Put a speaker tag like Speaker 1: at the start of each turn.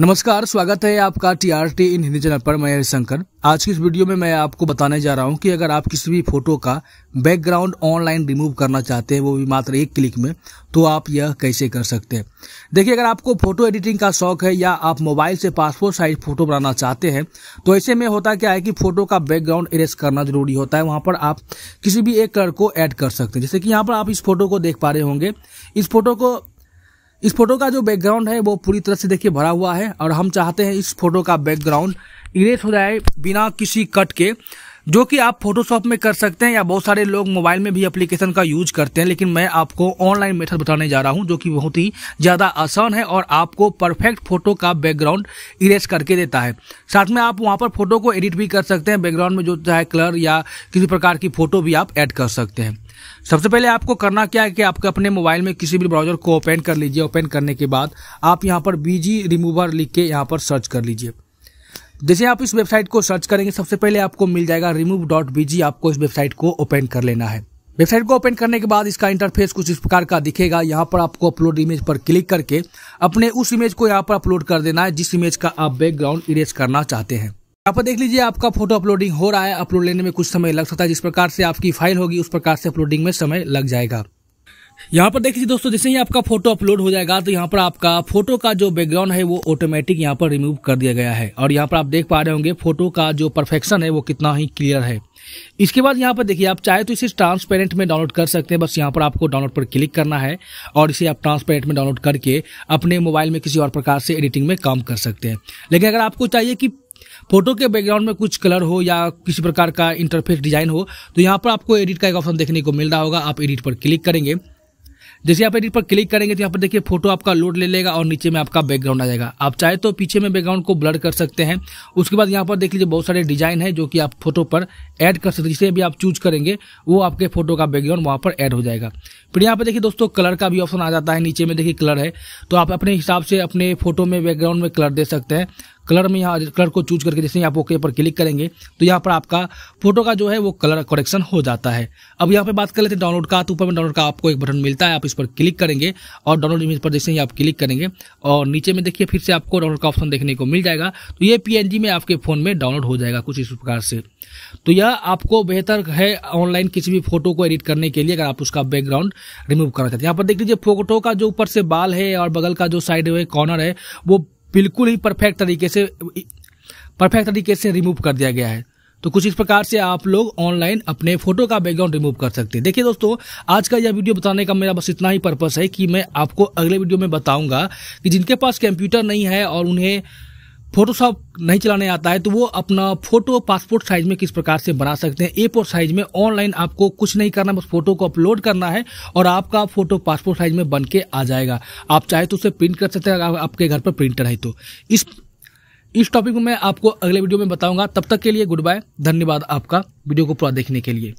Speaker 1: नमस्कार स्वागत है आपका टीआरटी इन हिंदी चैनल पर मैं हरिशंकर आज की इस वीडियो में मैं आपको बताने जा रहा हूं कि अगर आप किसी भी फोटो का बैकग्राउंड ऑनलाइन रिमूव करना चाहते हैं वो भी मात्र एक क्लिक में तो आप यह कैसे कर सकते हैं देखिए अगर आपको फोटो एडिटिंग का शौक है या आप मोबाइल से पासपोर्ट साइज फोटो बनाना चाहते हैं तो ऐसे में होता क्या है कि फोटो का बैकग्राउंड इरेज करना जरूरी होता है वहां पर आप किसी भी एक कलर को ऐड कर सकते हैं जैसे कि यहाँ पर आप इस फोटो को देख पा रहे होंगे इस फोटो को इस फोटो का जो बैकग्राउंड है वो पूरी तरह से देखिए भरा हुआ है और हम चाहते हैं इस फोटो का बैकग्राउंड इरेज हो जाए बिना किसी कट के जो कि आप फोटोशॉप में कर सकते हैं या बहुत सारे लोग मोबाइल में भी एप्लीकेशन का यूज करते हैं लेकिन मैं आपको ऑनलाइन मेथड बताने जा रहा हूं जो कि बहुत ही ज़्यादा आसान है और आपको परफेक्ट फोटो का बैकग्राउंड इरेज करके देता है साथ में आप वहां पर फोटो को एडिट भी कर सकते हैं बैकग्राउंड में जो चाहे कलर या किसी प्रकार की फोटो भी आप ऐड कर सकते हैं सबसे पहले आपको करना क्या है कि आपके अपने मोबाइल में किसी भी ब्राउजर को ओपन कर लीजिए ओपन करने के बाद आप यहाँ पर बीजी रिमूवर लिख के यहाँ पर सर्च कर लीजिए जैसे आप इस वेबसाइट को सर्च करेंगे सबसे पहले आपको मिल जाएगा रिमूव डॉट बीजी आपको इस वेबसाइट को ओपन कर लेना है वेबसाइट को ओपन करने के बाद इसका इंटरफेस कुछ इस प्रकार का दिखेगा यहाँ पर आपको अपलोड इमेज पर क्लिक करके अपने उस इमेज को यहाँ पर अपलोड कर देना है जिस इमेज का आप बैकग्राउंड इरेज करना चाहते हैं यहाँ पर देख लीजिए आपका फोटो अपलोडिंग हो रहा है अपलोड लेने में कुछ समय लग सकता है जिस प्रकार से आपकी फाइल होगी उस प्रकार से अपलोडिंग में समय लग जाएगा यहाँ पर देख लीजिए दोस्तों जैसे ही आपका फोटो अपलोड हो जाएगा तो यहाँ पर आपका फोटो का जो बैकग्राउंड है वो ऑटोमेटिक यहाँ पर रिमूव कर दिया गया है और यहाँ पर आप देख पा रहे होंगे फोटो का जो परफेक्शन है वो कितना ही क्लियर है इसके बाद यहाँ पर देखिए आप चाहे तो इसे ट्रांसपेरेंट में डाउनलोड कर सकते हैं बस यहाँ पर आपको डाउनलोड पर क्लिक करना है और इसे आप ट्रांसपेरेंट में डाउनलोड करके अपने मोबाइल में किसी और प्रकार से एडिटिंग में काम कर सकते हैं लेकिन अगर आपको चाहिए कि फोटो के बैकग्राउंड में कुछ कलर हो या किसी प्रकार का इंटरफेस डिजाइन हो तो यहाँ पर आपको एडिट का एक ऑप्शन देखने को मिल रहा होगा आप एडिट पर क्लिक करेंगे जैसे आप एडिट पर क्लिक करेंगे तो यहाँ पर देखिए फोटो आपका लोड ले लेगा और नीचे में आपका बैकग्राउंड आ जाएगा आप चाहे तो पीछे में बैकग्राउंड को ब्लर कर सकते हैं उसके बाद यहाँ पर देख लीजिए बहुत सारे डिजाइन है जो कि आप फोटो पर ऐड कर सकते हैं जिसे भी आप चूज करेंगे वो आपके फोटो का बैकग्राउंड वहाँ पर ऐड हो जाएगा फिर यहाँ पर देखिए दोस्तों कलर का भी ऑप्शन आ जाता है नीचे में देखिए कलर है तो आप अपने हिसाब से अपने फोटो में बैकग्राउंड में कलर दे सकते हैं कलर में यहाँ कलर को चूज करके जैसे आप ओके पर क्लिक करेंगे तो यहाँ पर आपका फोटो का जो है वो कलर करेक्शन हो जाता है अब यहाँ पर बात कर लेते हैं डाउनलोड का तो ऊपर में डाउनलोड का आपको एक बटन मिलता है आप इस पर क्लिक करेंगे और डाउनलोड इमेज पर जैसे ही आप क्लिक करेंगे और नीचे में देखिए फिर से आपको डाउनलोड का ऑप्शन देखने को मिल जाएगा तो ये पी में आपके फ़ोन में डाउनलोड हो जाएगा कुछ इस प्रकार से तो यह आपको बेहतर है ऑनलाइन किसी भी फोटो को एडिट करने के लिए अगर आप उसका बैकग्राउंड रिमूव करना चाहते हैं यहाँ पर देख लीजिए फोटो का जो ऊपर से बाल है और बगल का जो साइड है कॉर्नर है वो बिल्कुल ही परफेक्ट तरीके से परफेक्ट तरीके से रिमूव कर दिया गया है तो कुछ इस प्रकार से आप लोग ऑनलाइन अपने फोटो का बैकग्राउंड रिमूव कर सकते हैं देखिए दोस्तों आज का यह वीडियो बताने का मेरा बस इतना ही पर्पस है कि मैं आपको अगले वीडियो में बताऊंगा कि जिनके पास कंप्यूटर नहीं है और उन्हें फोटोशॉप नहीं चलाने आता है तो वो अपना फोटो पासपोर्ट साइज में किस प्रकार से बना सकते हैं ए फोर साइज में ऑनलाइन आपको कुछ नहीं करना बस फोटो को अपलोड करना है और आपका फोटो पासपोर्ट साइज में बन के आ जाएगा आप चाहे तो उसे प्रिंट कर सकते हैं अगर आपके घर पर प्रिंटर है तो इस इस टॉपिक में मैं आपको अगले वीडियो में बताऊंगा तब तक के लिए गुड बाय धन्यवाद आपका वीडियो को पूरा देखने के लिए